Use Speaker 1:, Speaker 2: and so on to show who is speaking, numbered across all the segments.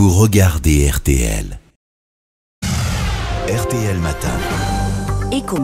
Speaker 1: vous regardez RTL. RTL
Speaker 2: Matin éco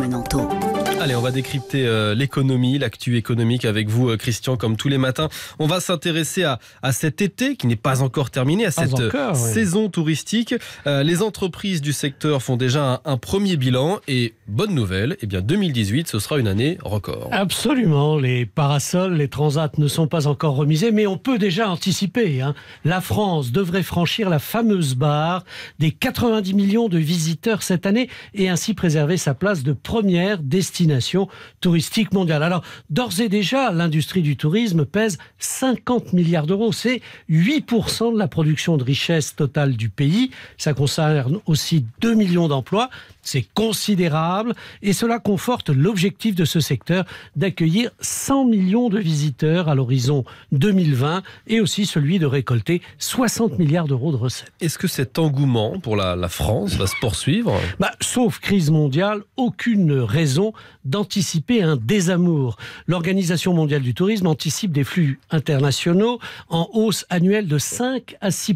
Speaker 2: Allez, on va décrypter euh, l'économie, l'actu économique avec vous, euh, Christian, comme tous les matins. On va s'intéresser à, cet été qui n'est pas encore terminé, à cette euh, saison touristique. les entreprises du secteur font déjà un, premier bilan et bonne nouvelle, eh bien 2018, ce sera une année record.
Speaker 1: Absolument, les parasols, les transats ne sont pas encore remisés, mais on peut déjà anticiper. Hein. La France devrait franchir la fameuse barre des 90 millions de visiteurs cette année et ainsi préserver sa place de première destination touristique mondiale. Alors, d'ores et déjà, l'industrie du tourisme pèse 50 milliards d'euros. C'est 8% de la production de richesse totale du pays. Ça concerne aussi 2 millions d'emplois. C'est considérable et cela conforte l'objectif de ce secteur d'accueillir 100 millions de visiteurs à l'horizon 2020 et aussi celui de récolter 60 milliards d'euros de
Speaker 2: recettes. Est-ce que cet engouement pour la, la France va se poursuivre
Speaker 1: bah, Sauf crise mondiale, aucune raison d'anticiper un désamour. L'Organisation mondiale du tourisme anticipe des flux internationaux en hausse annuelle de 5 à 6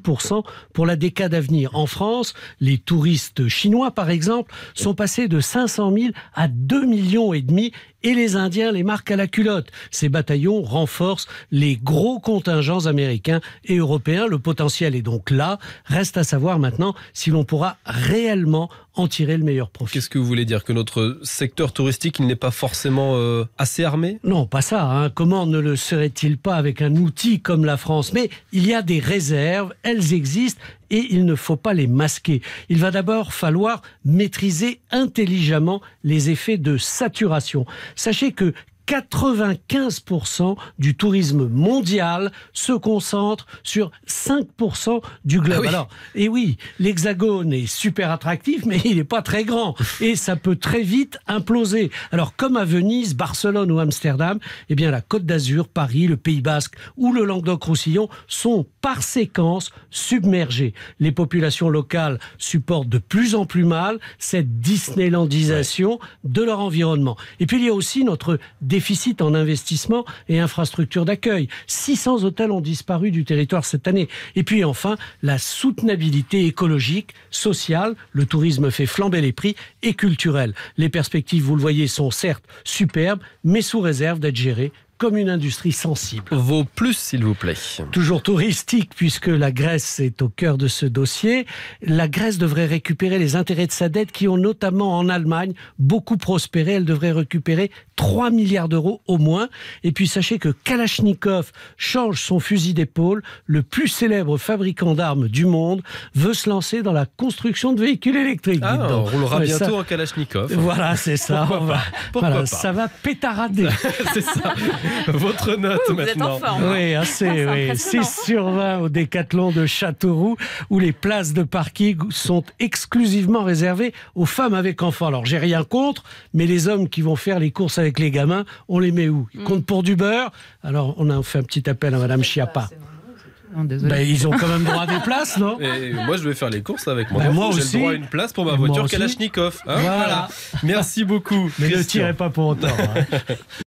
Speaker 1: pour la décade à venir. En France, les touristes chinois, par exemple, sont passés de 500 000 à 2 millions et demi et les Indiens les marquent à la culotte. Ces bataillons renforcent les gros contingents américains et européens. Le potentiel est donc là. Reste à savoir maintenant si l'on pourra réellement en tirer le meilleur
Speaker 2: profit. Qu'est-ce que vous voulez dire Que notre secteur touristique, n'est pas forcément euh, assez armé
Speaker 1: Non, pas ça. Hein. Comment ne le serait-il pas avec un outil comme la France Mais il y a des réserves, elles existent et il ne faut pas les masquer. Il va d'abord falloir maîtriser intelligemment les effets de saturation. Sachez que 95% du tourisme mondial se concentre sur 5% du globe. Ah Alors, et eh oui, l'Hexagone est super attractif, mais il n'est pas très grand et ça peut très vite imploser. Alors, comme à Venise, Barcelone ou Amsterdam, eh bien, la Côte d'Azur, Paris, le Pays Basque ou le Languedoc-Roussillon sont par séquence submergés. Les populations locales supportent de plus en plus mal cette Disneylandisation de leur environnement. Et puis, il y a aussi notre déficit en investissement et infrastructures d'accueil. 600 hôtels ont disparu du territoire cette année. Et puis enfin, la soutenabilité écologique, sociale, le tourisme fait flamber les prix, et culturelle. Les perspectives, vous le voyez, sont certes superbes, mais sous réserve d'être gérées comme une industrie sensible.
Speaker 2: Vaut plus, s'il vous plaît.
Speaker 1: Toujours touristique, puisque la Grèce est au cœur de ce dossier. La Grèce devrait récupérer les intérêts de sa dette qui ont notamment en Allemagne beaucoup prospéré. Elle devrait récupérer 3 milliards d'euros au moins. Et puis sachez que Kalachnikov change son fusil d'épaule. Le plus célèbre fabricant d'armes du monde veut se lancer dans la construction de véhicules électriques. Ah, on roulera bientôt en
Speaker 2: Kalachnikov. Voilà, c'est ça. Pourquoi pas. Ça
Speaker 1: va pétarader. c'est ça.
Speaker 2: votre note maintenant. Vous êtes en forme. Hein. Oui, hein, assez, ah, oui. 6
Speaker 1: sur 20 au décathlon de Châteauroux, où les places de parking sont exclusivement réservées aux femmes avec enfants. Alors, j'ai rien contre, mais les hommes qui vont faire les courses avec les gamins, on les met où Ils mm. comptent pour du beurre Alors, on a fait un petit appel à Madame Schiappa.
Speaker 2: Ben, ils ont quand même droit à des places, non et Moi, je vais faire les courses avec moi. Ben, moi J'ai droit à une place pour ma voiture Kalachnikov. Hein voilà. Merci beaucoup. Mais ne tirez pas pour autant.